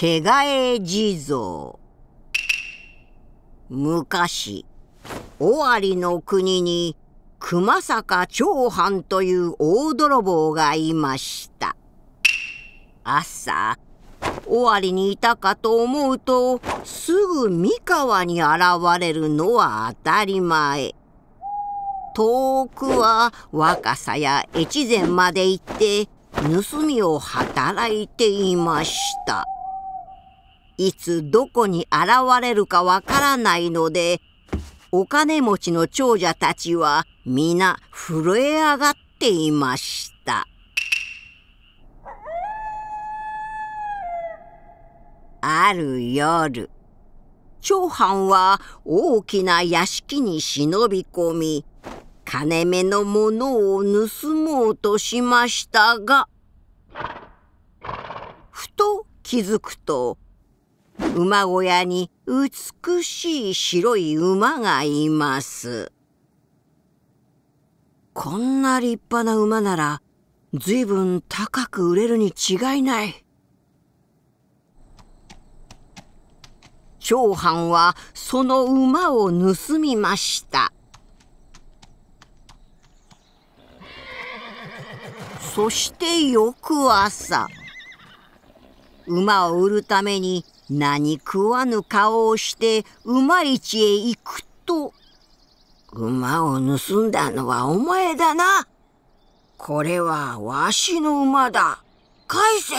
毛替え地蔵昔尾張の国に熊坂長藩という大泥棒がいました朝尾張にいたかと思うとすぐ三河に現れるのは当たり前遠くは若さや越前まで行って盗みを働いていました。いつどこに現れるかわからないので、お金持ちの長者たちは皆震え上がっていました。ある夜、長藩は大きな屋敷に忍び込み、金目のものを盗もうとしましたが、ふと気づくと、馬小屋に美しい白い馬がいます。こんな立派な馬なら、ずいぶん高く売れるに違いない。長藩はその馬を盗みました。そして翌朝、馬を売るために何食わぬ顔をして馬市へ行くと、馬を盗んだのはお前だな。これはわしの馬だ。返せ。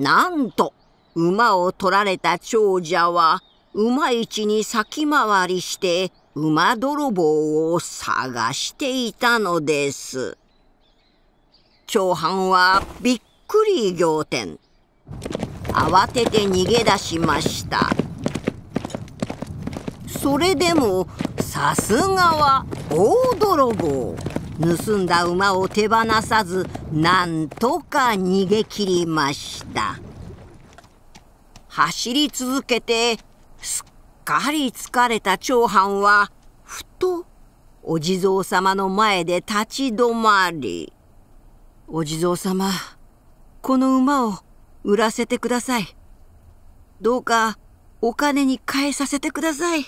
なんと、馬を取られた長者は、馬市に先回りして、馬泥棒を探していたのです。長藩はびっくり仰天。慌てて逃げ出しましたそれでもさすがは大泥棒盗んだ馬を手放さずなんとか逃げ切りました走り続けてすっかり疲れた長藩はふとお地蔵様の前で立ち止まり「お地蔵様この馬を売らせてください。どうかお金に換えさせてください。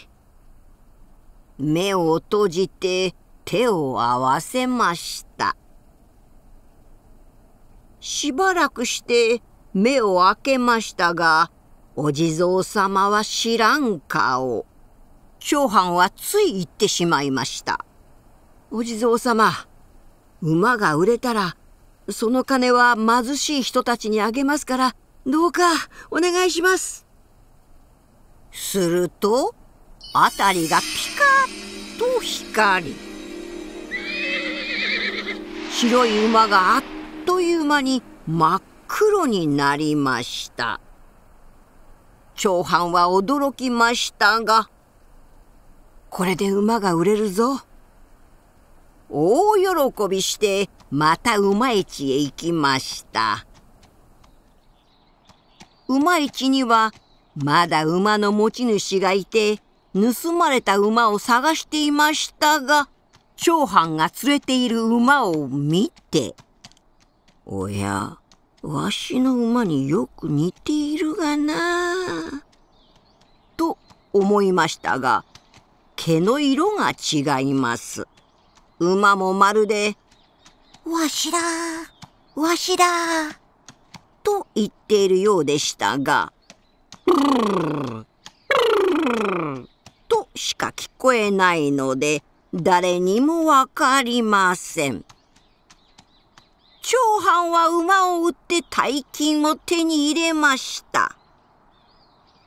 目を閉じて手を合わせました。しばらくして目を開けましたが、お地蔵様は知らん顔。長藩はつい言ってしまいました。お地蔵様、馬が売れたらその金は貧しい人たちにあげますから、どうかお願いします。すると、あたりがピカッと光り、白い馬があっという間に真っ黒になりました。長藩は驚きましたが、これで馬が売れるぞ。大喜びしてまた馬市へ行きました馬市にはまだ馬の持ち主がいて盗まれた馬を探していましたが長藩が連れている馬を見て「おやわしの馬によく似ているがな」と思いましたが毛の色が違います。馬もまるで、わしら、わしら、と言っているようでしたが、としか聞こえないので、誰にもわかりません。長藩は馬を売って大金を手に入れました。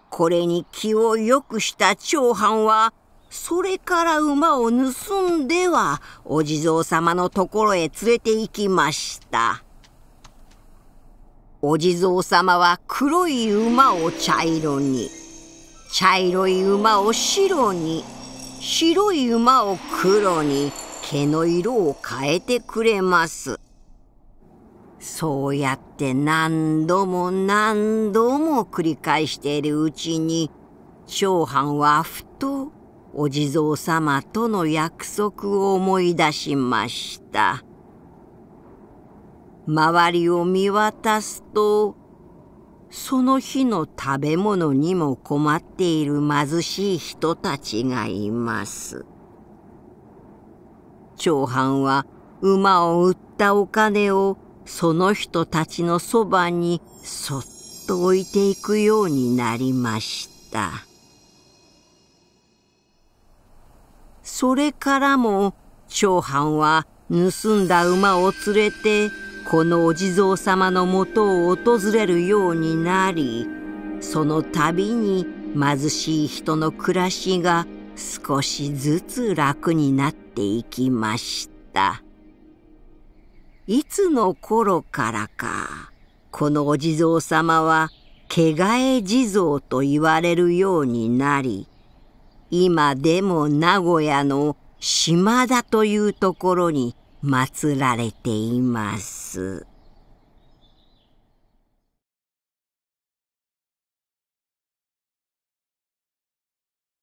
これに気を良くした長藩は、それから馬を盗んではお地蔵様のところへ連れて行きましたお地蔵様は黒い馬を茶色に茶色い馬を白に白い馬を黒に毛の色を変えてくれますそうやって何度も何度も繰り返しているうちに長藩はふとお地蔵様との約束を思い出しました。周りを見渡すと、その日の食べ物にも困っている貧しい人たちがいます。長藩は馬を売ったお金をその人たちのそばにそっと置いていくようになりました。それからも長藩は盗んだ馬を連れてこのお地蔵様のもとを訪れるようになりその度に貧しい人の暮らしが少しずつ楽になっていきましたいつの頃からかこのお地蔵様は毛替え地蔵と言われるようになり今でも名古屋の島田というところに祀られています。